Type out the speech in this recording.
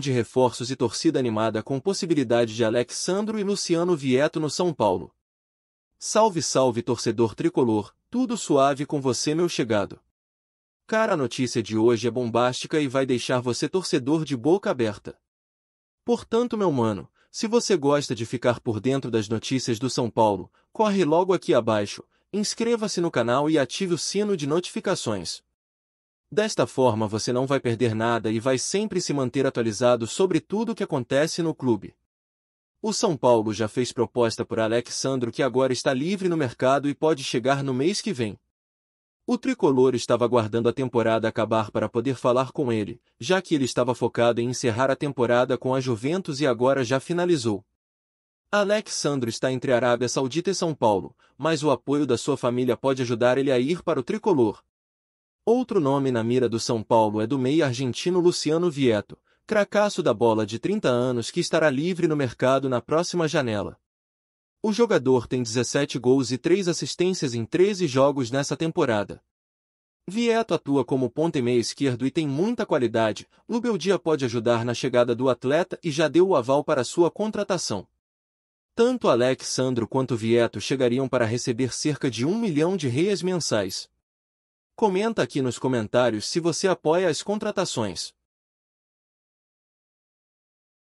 de reforços e torcida animada com possibilidade de Alexandro e Luciano Vieto no São Paulo. Salve, salve, torcedor tricolor, tudo suave com você, meu chegado. Cara, a notícia de hoje é bombástica e vai deixar você torcedor de boca aberta. Portanto, meu mano, se você gosta de ficar por dentro das notícias do São Paulo, corre logo aqui abaixo, inscreva-se no canal e ative o sino de notificações. Desta forma você não vai perder nada e vai sempre se manter atualizado sobre tudo o que acontece no clube. O São Paulo já fez proposta por Alexandro que agora está livre no mercado e pode chegar no mês que vem. O tricolor estava aguardando a temporada acabar para poder falar com ele, já que ele estava focado em encerrar a temporada com a Juventus e agora já finalizou. Alexandro está entre Arábia Saudita e São Paulo, mas o apoio da sua família pode ajudar ele a ir para o tricolor. Outro nome na mira do São Paulo é do meio argentino Luciano Vieto, cracaço da bola de 30 anos que estará livre no mercado na próxima janela. O jogador tem 17 gols e 3 assistências em 13 jogos nessa temporada. Vieto atua como ponta e meia esquerdo e tem muita qualidade. Lubeldia pode ajudar na chegada do atleta e já deu o aval para sua contratação. Tanto Alexandro quanto Vieto chegariam para receber cerca de um milhão de reais mensais. Comenta aqui nos comentários se você apoia as contratações.